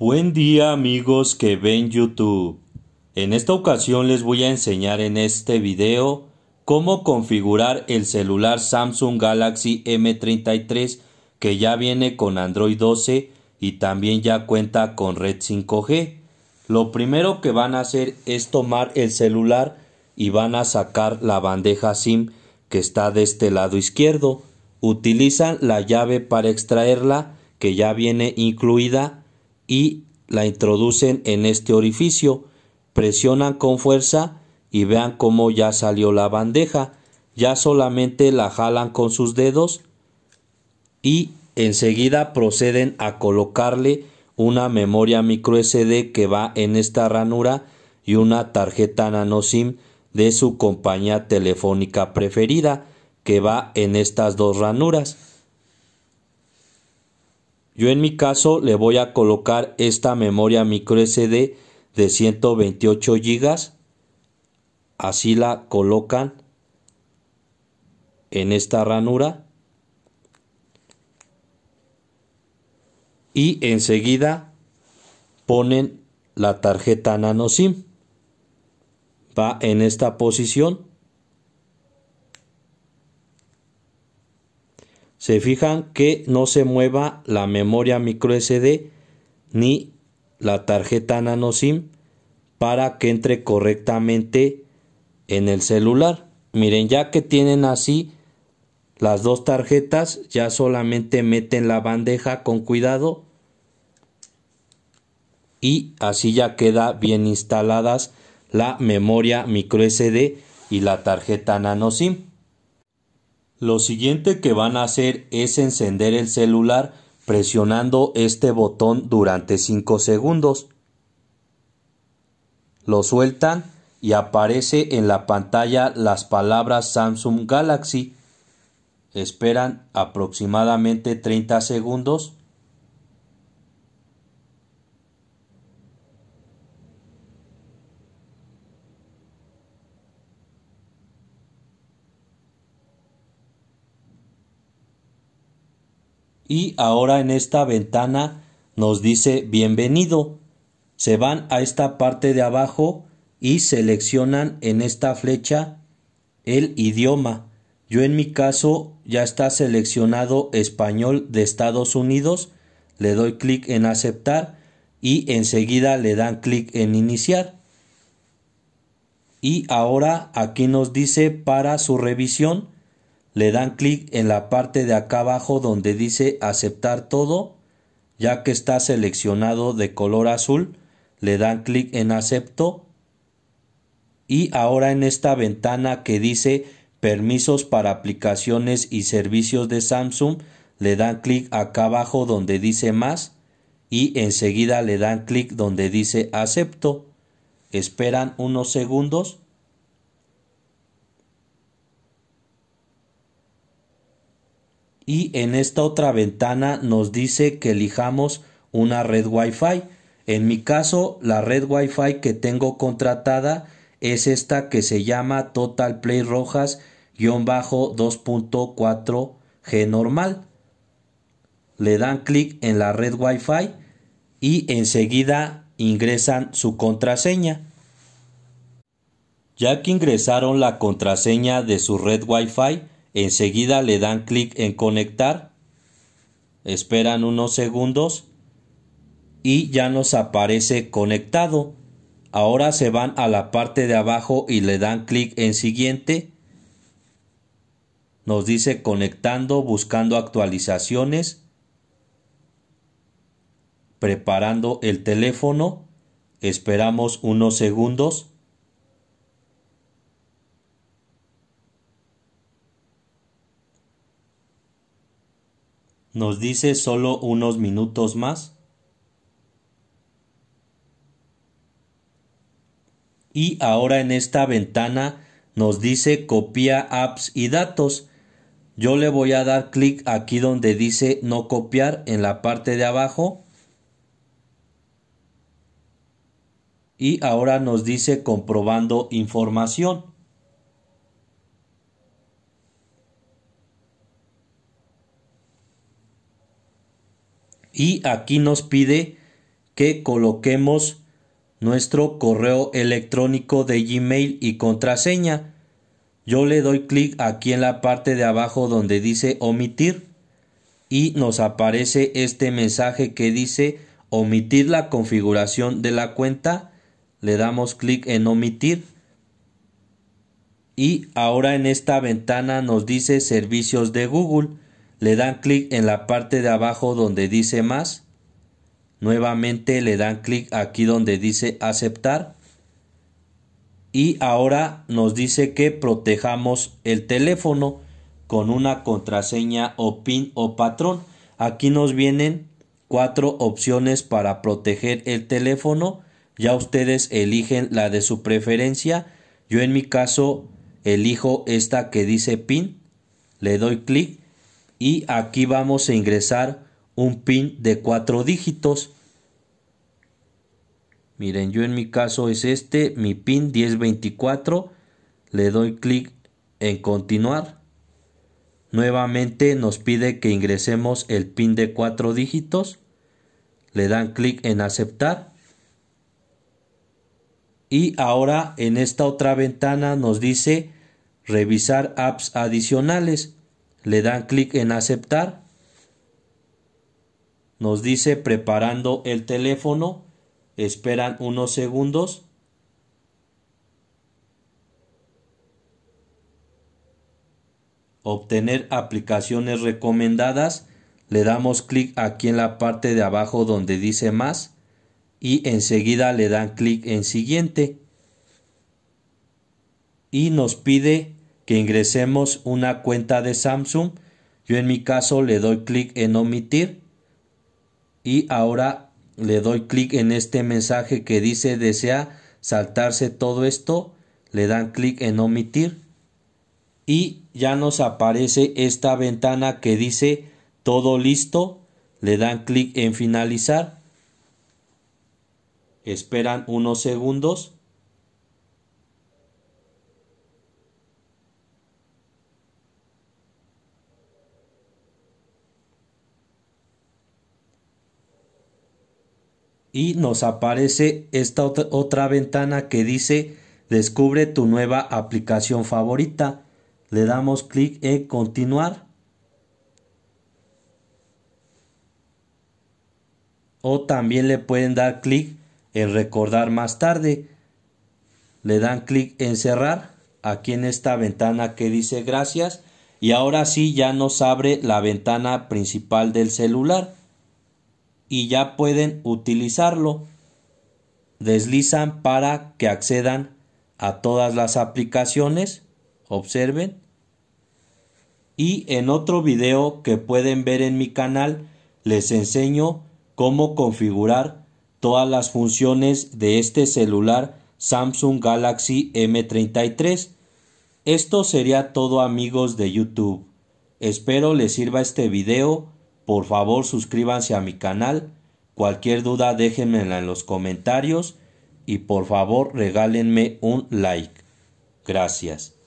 Buen día amigos que ven YouTube. En esta ocasión les voy a enseñar en este video cómo configurar el celular Samsung Galaxy M33 que ya viene con Android 12 y también ya cuenta con red 5G. Lo primero que van a hacer es tomar el celular y van a sacar la bandeja SIM que está de este lado izquierdo. Utilizan la llave para extraerla que ya viene incluida y la introducen en este orificio, presionan con fuerza y vean cómo ya salió la bandeja, ya solamente la jalan con sus dedos y enseguida proceden a colocarle una memoria micro SD que va en esta ranura y una tarjeta nano SIM de su compañía telefónica preferida que va en estas dos ranuras. Yo en mi caso le voy a colocar esta memoria micro SD de 128 GB. Así la colocan en esta ranura. Y enseguida ponen la tarjeta nano SIM. Va en esta posición. se fijan que no se mueva la memoria micro SD ni la tarjeta nano SIM para que entre correctamente en el celular. Miren, ya que tienen así las dos tarjetas, ya solamente meten la bandeja con cuidado y así ya queda bien instaladas la memoria micro SD y la tarjeta nano SIM. Lo siguiente que van a hacer es encender el celular presionando este botón durante 5 segundos. Lo sueltan y aparece en la pantalla las palabras Samsung Galaxy. Esperan aproximadamente 30 segundos y ahora en esta ventana nos dice bienvenido. Se van a esta parte de abajo y seleccionan en esta flecha el idioma. Yo en mi caso ya está seleccionado español de Estados Unidos. Le doy clic en aceptar y enseguida le dan clic en iniciar. Y ahora aquí nos dice para su revisión le dan clic en la parte de acá abajo donde dice aceptar todo, ya que está seleccionado de color azul, le dan clic en acepto y ahora en esta ventana que dice permisos para aplicaciones y servicios de Samsung, le dan clic acá abajo donde dice más y enseguida le dan clic donde dice acepto. Esperan unos segundos y en esta otra ventana nos dice que elijamos una red Wi-Fi. En mi caso, la red Wi-Fi que tengo contratada es esta que se llama Total Play Rojas-2.4G normal. Le dan clic en la red Wi-Fi y enseguida ingresan su contraseña. Ya que ingresaron la contraseña de su red Wi-Fi, enseguida le dan clic en conectar, esperan unos segundos y ya nos aparece conectado. Ahora se van a la parte de abajo y le dan clic en siguiente. Nos dice conectando, buscando actualizaciones, preparando el teléfono. Esperamos unos segundos. nos dice solo unos minutos más. Y ahora en esta ventana nos dice copia apps y datos. Yo le voy a dar clic aquí donde dice no copiar en la parte de abajo. Y ahora nos dice comprobando información. y aquí nos pide que coloquemos nuestro correo electrónico de Gmail y contraseña. Yo le doy clic aquí en la parte de abajo donde dice omitir y nos aparece este mensaje que dice omitir la configuración de la cuenta. Le damos clic en omitir y ahora en esta ventana nos dice servicios de Google le dan clic en la parte de abajo donde dice más, nuevamente le dan clic aquí donde dice aceptar y ahora nos dice que protejamos el teléfono con una contraseña o pin o patrón. Aquí nos vienen cuatro opciones para proteger el teléfono. Ya ustedes eligen la de su preferencia. Yo en mi caso elijo esta que dice pin. Le doy clic y aquí vamos a ingresar un pin de cuatro dígitos miren yo en mi caso es este mi pin 1024 le doy clic en continuar nuevamente nos pide que ingresemos el pin de cuatro dígitos le dan clic en aceptar y ahora en esta otra ventana nos dice revisar apps adicionales le dan clic en aceptar, nos dice preparando el teléfono, esperan unos segundos. Obtener aplicaciones recomendadas, le damos clic aquí en la parte de abajo donde dice más y enseguida le dan clic en siguiente y nos pide que ingresemos una cuenta de Samsung. Yo en mi caso le doy clic en omitir y ahora le doy clic en este mensaje que dice desea saltarse todo esto. Le dan clic en omitir y ya nos aparece esta ventana que dice todo listo. Le dan clic en finalizar. Esperan unos segundos y nos aparece esta otra ventana que dice descubre tu nueva aplicación favorita. Le damos clic en continuar. O también le pueden dar clic en recordar más tarde. Le dan clic en cerrar aquí en esta ventana que dice gracias y ahora sí ya nos abre la ventana principal del celular y ya pueden utilizarlo. Deslizan para que accedan a todas las aplicaciones. Observen. Y en otro video que pueden ver en mi canal les enseño cómo configurar todas las funciones de este celular Samsung Galaxy M33. Esto sería todo amigos de YouTube. Espero les sirva este video por favor suscríbanse a mi canal. Cualquier duda déjenmela en los comentarios y por favor regálenme un like. Gracias.